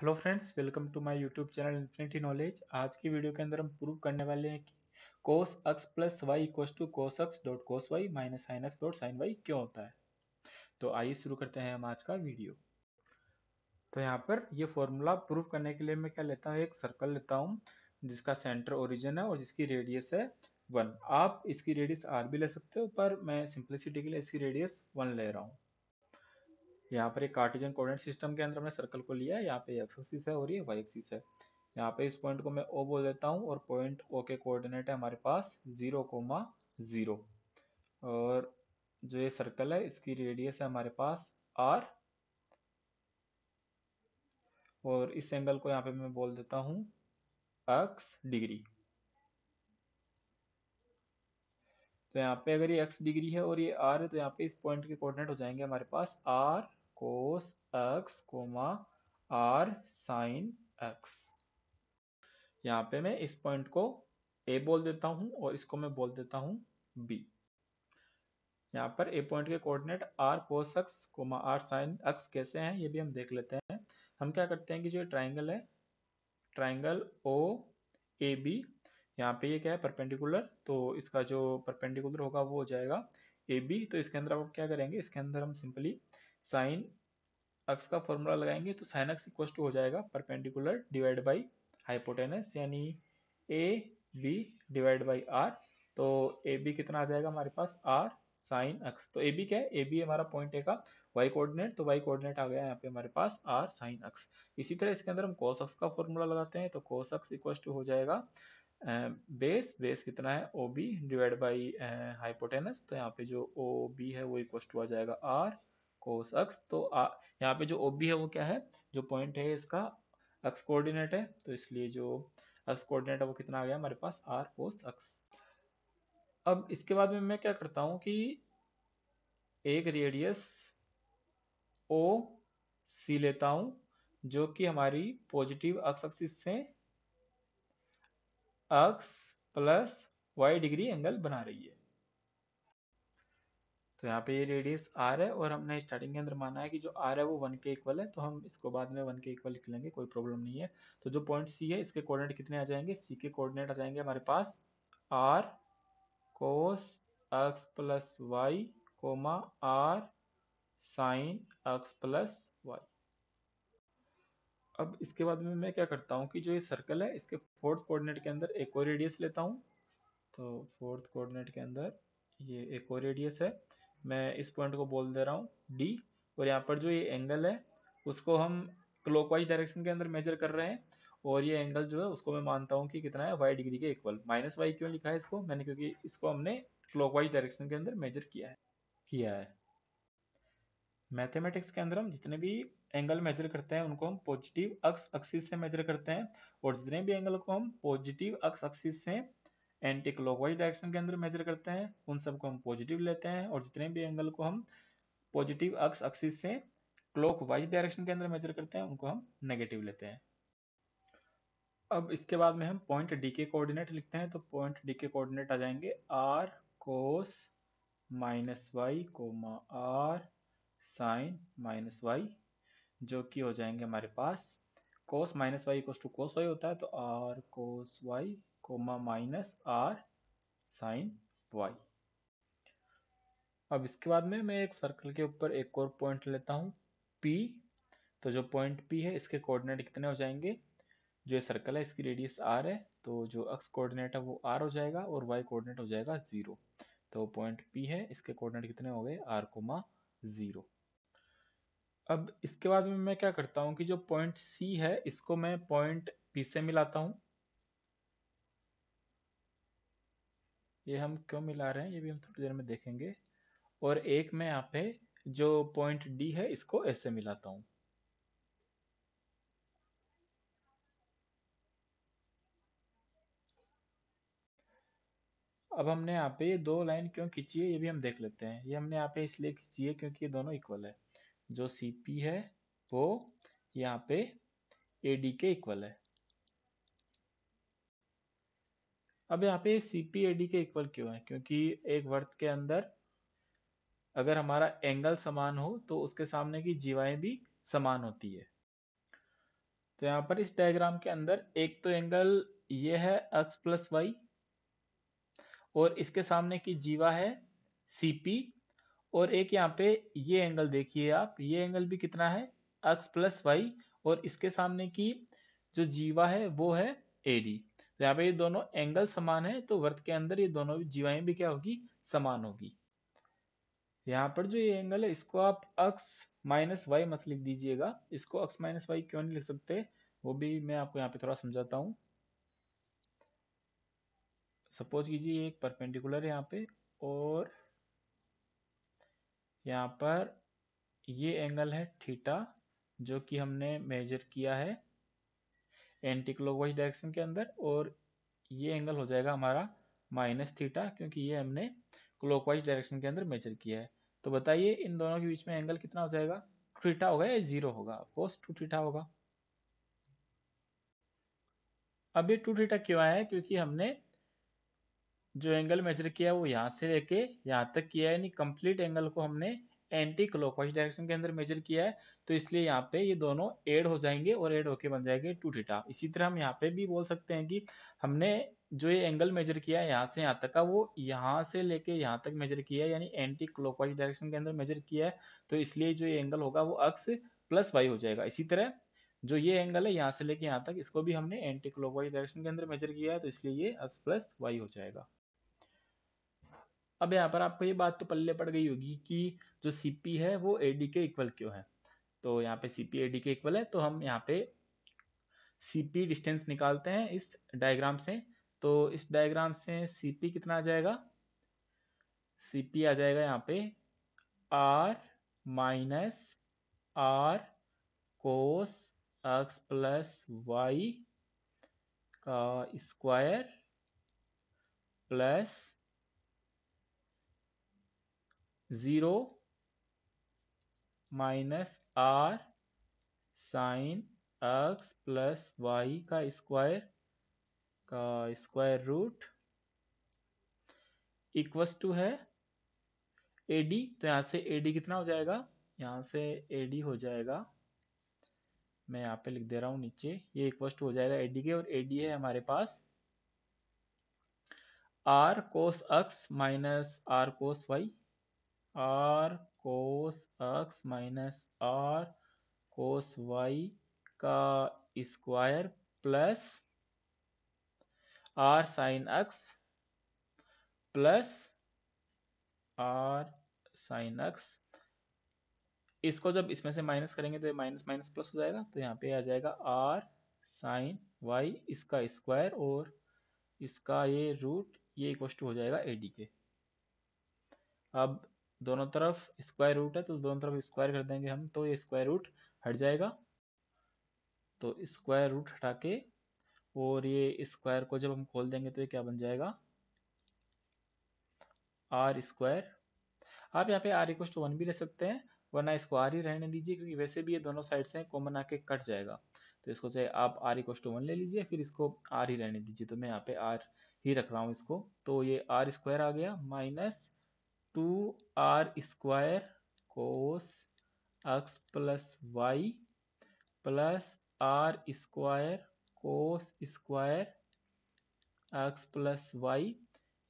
hello friends welcome to my YouTube channel infinity knowledge आज की video के अंदर हम प्रूव करने वाले हैं कि cos x plus Y equal to cos X dot cos Y minus sine x dot sine Y क्यों होता है तो आइए शुरू करते हैं हम आज का वीडियो तो यहाँ पर ये फॉर्मूला प्रूव करने के लिए मैं क्या लेता हूँ एक सर्कल लेता हूँ जिसका सेंटर ओरिजिन है और जिसकी रेडियस है वन आप इसकी रेडियस आर भी ले सकते हो पर मैं सिंप्लिसिटी के लिए इसकी रेडियस वन ले रहा हूँ यहाँ पर एक कार्टिजन कोऑर्डिनेट सिस्टम के अंदर हमने सर्कल को लिया है यहाँ पे एक्सिस है और ये वाई एक्सिस है यहाँ पे इस पॉइंट को मैं ओ बोल देता हूँ और पॉइंट ओ के कोऑर्डिनेट है हमारे पास जीरो कोमा ज़ीरो और जो ये सर्कल है इसकी रेडियस है हमारे पास आर और इस एंगल को यहाँ पे मैं बोल देता हूँ एक्स डिग्री तो यहाँ पे अगर ये एक्स डिग्री है और ये आर है तो यहाँ पे इस पॉइंट के कोऑर्डिनेट हो जाएंगे हमारे पास R cos X comma R sine X यहाँ पे मैं इस पॉइंट को ए बोल देता हूँ और इसको मैं बोल देता हूँ बी यहाँ पर ए पॉइंट के coordinate R cos X comma R sine X कैसे हैं ये भी हम देख लेते हैं हम क्या करते हैं कि जो ट्राइंगल है ट्राइंगल ओ ए बी यहाँ पे ये क्या है परपेंडिकुलर तो इसका जो परपेंडिकुलर होगा वो हो जाएगा ए बी तो इसके अंदर आप क्या करेंगे इसके अंदर हम सिंपली साइन अक्स का फॉर्मूला लगाएंगे तो साइन अक्स इक्वल टू हो जाएगा परपेंडिकुलर डिवाइड बाई हाइपोटेनस यानी A B divide by R तो ए बी कितना आ जाएगा हमारे पास आर साइन अक्स तो ए बी क्या है ए बी हमारा पॉइंट ए का वाई कोऑर्डिनेट तो वाई कोऑर्डिनेट आ गया यहाँ पे हमारे पास आर साइन अक्स इसी तरह इसके अंदर हम कोस अक्स का फॉर्मूला लगाते हैं तो कोस अक्स इक्व टू हो जाएगा बेस बेस कितना है O B divide by hypotenuse तो यहाँ पे जो ओ बी है वो इक्व टू आ जाएगा आर कोस अक्स तो यहाँ पे जो ओ बी है वो क्या है जो पॉइंट है इसका अक्स कोऑर्डिनेट है तो इसलिए जो अक्स कोऑर्डिनेट है वो कितना आ गया हमारे पास आर कोस अक्स अब इसके बाद में मैं क्या करता हूँ कि एक रेडियस ओ सी लेता हूँ जो कि हमारी पॉजिटिव अक्स अक्सिस से X plus Y degree angle बना रही है तो यहाँ पे ये रेडियस आर है और हमने स्टार्टिंग के अंदर माना है कि जो आर है वो वन के इक्वल है तो हम इसको बाद में वन के इक्वल लिख लेंगे कोई प्रॉब्लम नहीं है तो जो पॉइंट सी है इसके कोऑर्डिनेट कितने आ जाएंगे सी के कोऑर्डिनेट आ जाएंगे हमारे पास R cos x plus Y comma R sine X plus Y अब इसके बाद में मैं क्या करता हूँ कि जो ये सर्कल है इसके फोर्थ कोऑर्डिनेट के अंदर एक और रेडियस लेता हूँ तो फोर्थ कोऑर्डिनेट के अंदर ये एक और रेडियस है मैं इस पॉइंट को बोल दे रहा हूँ डी और यहाँ पर जो ये एंगल है उसको हम क्लॉकवाइज डायरेक्शन के अंदर मेजर कर रहे हैं और ये एंगल जो है उसको मैं मानता हूँ कि कितना है वाई डिग्री के इक्वल माइनस वाई क्यों लिखा है इसको मैंने क्योंकि इसको हमने क्लॉकवाइज डायरेक्शन के अंदर मेजर किया है किया है मैथमेटिक्स के अंदर हम जितने भी एंगल मेजर करते हैं उनको हम पॉजिटिव अक्स अक्सिस से मेजर करते हैं और जितने भी एंगल को हम पॉजिटिव अक्स अक्सिस से एंटी क्लॉकवाइज डायरेक्शन के अंदर मेजर करते हैं उन सबको हम पॉजिटिव लेते हैं और जितने भी एंगल को हम पॉजिटिव अक्स अक्सिस से क्लॉकवाइज डायरेक्शन के अंदर मेजर करते हैं उनको हम नेगेटिव लेते हैं अब इसके बाद में हम पॉइंट डी के कोऑर्डिनेट लिखते हैं तो पॉइंट डी के कोऑर्डिनेट आ जाएंगे R cos minus Y comma R sine minus Y जो कि हो जाएंगे हमारे पास cos minus Y cos to cos Y होता है तो R cos Y comma minus R sine Y अब इसके बाद में मैं एक सर्कल के ऊपर एक और पॉइंट लेता हूँ पी तो जो पॉइंट पी है इसके कोऑर्डिनेट कितने हो जाएंगे जो ये सर्कल है इसकी रेडियस आर है तो जो एक्स कोऑर्डिनेट है वो आर हो जाएगा और वाई कोऑर्डिनेट हो जाएगा ज़ीरो तो पॉइंट पी है इसके कोऑर्डिनेट कितने हो गए आर कोमा ज़ीरो अब इसके बाद में मैं क्या करता हूँ कि जो पॉइंट सी है इसको मैं पॉइंट पी से मिलाता हूँ ये हम क्यों मिला रहे हैं ये भी हम थोड़ी देर में देखेंगे और एक मैं यहाँ पे जो पॉइंट डी है इसको ऐसे मिलाता हूँ अब हमने यहाँ पे ये दो लाइन क्यों खींची है ये भी हम देख लेते हैं ये हमने यहाँ पे इसलिए खींची है क्योंकि ये दोनों इक्वल है जो सी पी है वो यहाँ पे ए डी के इक्वल है अब यहाँ पे सी पी ए डी के इक्वल क्यों है क्योंकि एक वर्त के अंदर अगर हमारा एंगल समान हो तो उसके सामने की जीवाएं भी समान होती है तो यहाँ पर इस डायग्राम के अंदर एक तो एंगल ये है एक्स प्लस वाई और इसके सामने की जीवा है सी पी और एक यहाँ पे ये एंगल देखिए आप ये एंगल भी कितना है एक्स प्लस वाई और इसके सामने की जो जीवा है वो है ए डी यहाँ पे ये दोनों एंगल समान है तो वर्त के अंदर ये दोनों जीवाएं भी क्या होगी समान होगी यहाँ पर जो ये एंगल है इसको आप अक्स माइनस वाई मत लिख दीजिएगा इसको अक्स माइनस वाई क्यों नहीं लिख सकते वो भी मैं आपको यहाँ पे थोड़ा समझाता हूँ सपोज कीजिए एक परपेंडिकुलर है यहाँ पे और यहाँ पर ये एंगल है थीटा जो कि हमने मेजर किया है एंटी क्लॉकवाइज डायरेक्शन के अंदर और ये एंगल हो जाएगा हमारा माइनस थीटा क्योंकि ये हमने क्लॉकवाइज डायरेक्शन के अंदर मेजर किया है तो बताइए इन दोनों के बीच में एंगल कितना हो जाएगा टू थीटा होगा या जीरो होगा ऑफकोर्स टू थीटा होगा अब ये टू थीटा क्यों आया है क्योंकि हमने जो एंगल मेजर किया वो यहाँ से लेके यहाँ तक किया है यानी कंप्लीट एंगल को हमने एंटी क्लॉकवाइज डायरेक्शन के अंदर मेजर किया है तो इसलिए यहाँ पे ये दोनों एड हो जाएंगे और एड होके बन जाएंगे टू थीटा इसी तरह हम यहाँ पे भी बोल सकते हैं कि हमने जो ये एंगल मेजर किया है यहाँ से यहाँ तक का वो यहाँ से लेके यहाँ तक मेजर किया है यानी एंटी क्लॉकवाइज डायरेक्शन के अंदर मेजर किया है तो इसलिए जो ये एंगल होगा वो अक्स प्लस वाई हो जाएगा इसी तरह जो ये एंगल है यहाँ से लेके यहाँ तक इसको भी हमने एंटी क्लॉकवाइज डायरेक्शन के अंदर मेजर किया है तो इसलिए ये अक्स प्लस वाई हो जाएगा अब यहाँ पर आपको ये बात तो पल्ले पड़ गई होगी कि जो सी पी है वो ए के इक्वल क्यों है तो यहाँ पे सी पी के इक्वल है तो हम यहाँ पे सी डिस्टेंस निकालते हैं इस डायग्राम से तो इस डायग्राम से सी पी कितना आ जाएगा सी आ जाएगा यहाँ पे R minus R cos x plus Y का square plus zero minus R sine X plus Y का स्क्वायर का स्क्वायर रूट इक्वस टू है ए डी तो यहाँ से ए डी कितना हो जाएगा यहाँ से ए डी हो जाएगा मैं यहाँ पे लिख दे रहा हूँ नीचे ये इक्वस टू हो जाएगा ए डी के और ए डी है हमारे पास R cos X minus R cos Y R cos X minus R cos Y का square plus R sine X plus R sine X इसको जब इसमें से माइनस करेंगे तो माइनस माइनस प्लस हो जाएगा तो यहाँ पे आ जाएगा आर साइन वाई इसका स्क्वायर और इसका ये रूट ये टू हो जाएगा ए के अब दोनों तरफ स्क्वायर रूट है तो दोनों तरफ स्क्वायर कर देंगे हम तो ये स्क्वायर रूट हट जाएगा तो स्क्वायर रूट हटा के और ये स्क्वायर को जब हम खोल देंगे तो ये क्या बन जाएगा आर स्क्वायर आप यहाँ पे आर इक्व टू वन भी ले सकते हैं वरना इसको आर ही रहने दीजिए क्योंकि वैसे भी ये दोनों साइड से कॉमन आके कट जाएगा तो इसको चाहे आप आर इक्व टू वन ले लीजिए फिर इसको आर ही रहने दीजिए तो मैं यहाँ पे आर ही रख रहा हूँ इसको तो ये आर स्क्वायर आ गया minus two R square cos x plus Y plus R square cos square X plus Y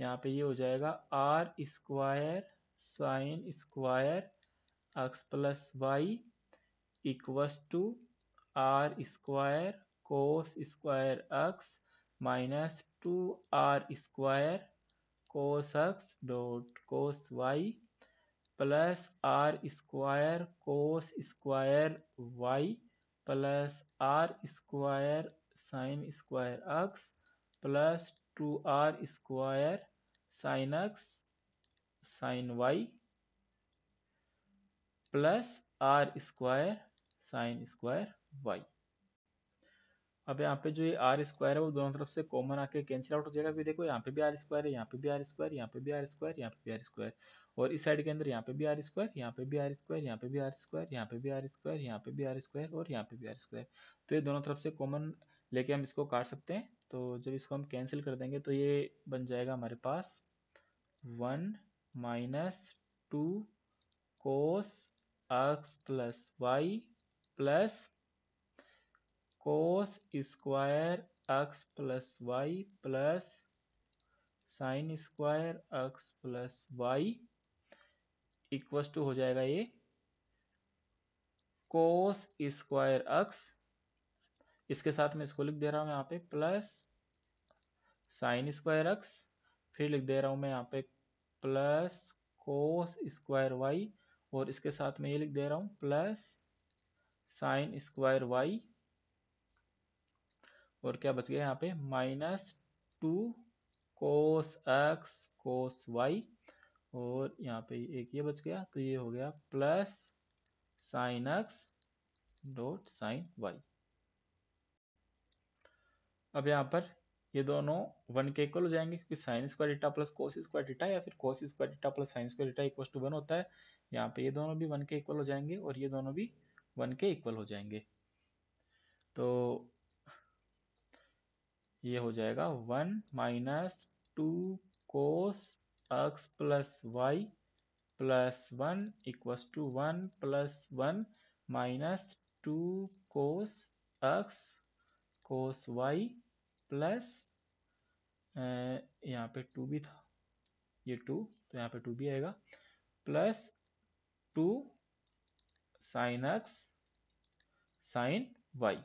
यहाँ पे ये हो जाएगा R square sine square X plus Y equals to R square cos square X minus two R square cos X dot cos Y plus R square cos square Y plus R square sine square X plus two R square sine x sine Y plus R square sine square Y अब यहाँ पे जो ये are square है वो दोनों तरफ से कॉमन आके कैंसिल आउट हो जाएगा क्योंकि देखो यहाँ पे भी आर स्क्वायर है यहाँ पे भी आर स्क्वायर यहाँ पे भी आर स्क्वायर यहाँ पे भी आर स्क्वायर और इस साइड के अंदर यहाँ पे भी आर स्क्वायर यहाँ पे भी आर स्क्वायर यहाँ पे भी आर स्क्वायर यहाँ पे भी आर स्क्वायर यहाँ पे भी आर स्क्वायर और यहाँ पे भी आर स्क्वायर तो ये दोनों तरफ से कॉमन लेके हम इसको काट सकते हैं तो जब इसको हम कैंसिल कर देंगे तो ये बन जाएगा हमारे पास one minus two cos x plus Y plus cos square X plus Y plus sine square X plus Y equals to हो जाएगा ये कोस स्क्वायर एक्स इसके साथ मैं इसको लिख दे रहा हूँ यहाँ पे प्लस साइन स्क्वायर एक्स फिर लिख दे रहा हूँ मैं यहाँ पे प्लस कोस स्क्वायर वाई और इसके साथ मैं ये लिख दे रहा हूँ प्लस साइन स्क्वायर वाई और क्या बच गया यहाँ पे minus two cos x cos y और यहाँ पे एक ये बच गया तो ये हो गया plus sine x dot sine Y अब यहाँ पर ये दोनों वन के इक्वल हो जाएंगे क्योंकि sine square theta plus cos square theta या फिर cos square theta plus sine square theta equal to one होता है यहाँ पे ये दोनों भी वन के इक्वल हो जाएंगे और ये दोनों भी वन के इक्वल हो जाएंगे तो ये हो जाएगा one minus two cos x plus Y plus one equals two one plus one minus two cos x cos Y plus यहाँ पे टू भी था ये टू तो यहाँ पे टू भी आएगा plus two sine x sine Y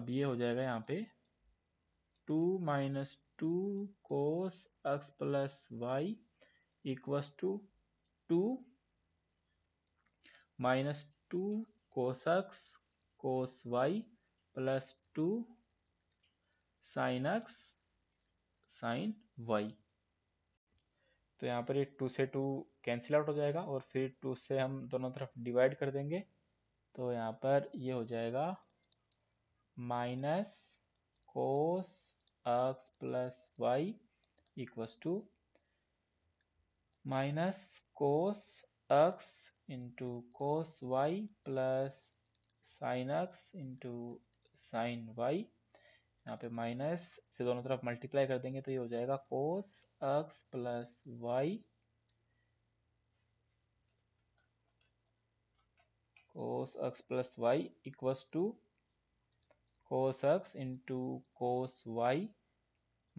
अब ये हो जाएगा यहाँ पे two minus two cos x plus Y equals two two minus two cos x cos Y plus two sine x sine y तो यहाँ पर ये टू से टू कैंसिल आउट हो जाएगा और फिर टू से हम दोनों तरफ डिवाइड कर देंगे तो यहाँ पर ये हो जाएगा minus cos x plus y equals to minus cos x into cos y plus sin x into sin y यहाँ पे माइनस से दोनों तरफ मल्टीप्लाई कर देंगे तो ये हो जाएगा cos x plus y cos x plus Y equals to cos x into cos y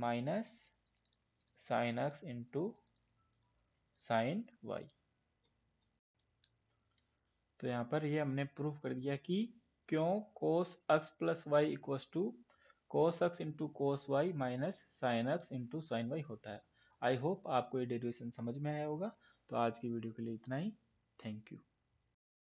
minus sin x into sin y तो यहाँ पर ये हमने प्रूफ कर दिया कि क्यों cos x plus Y equals to cos x into cos Y minus sine x into sine y होता है आई होप आपको ये डेरिवेशन समझ में आया होगा तो आज की वीडियो के लिए इतना ही थैंक यू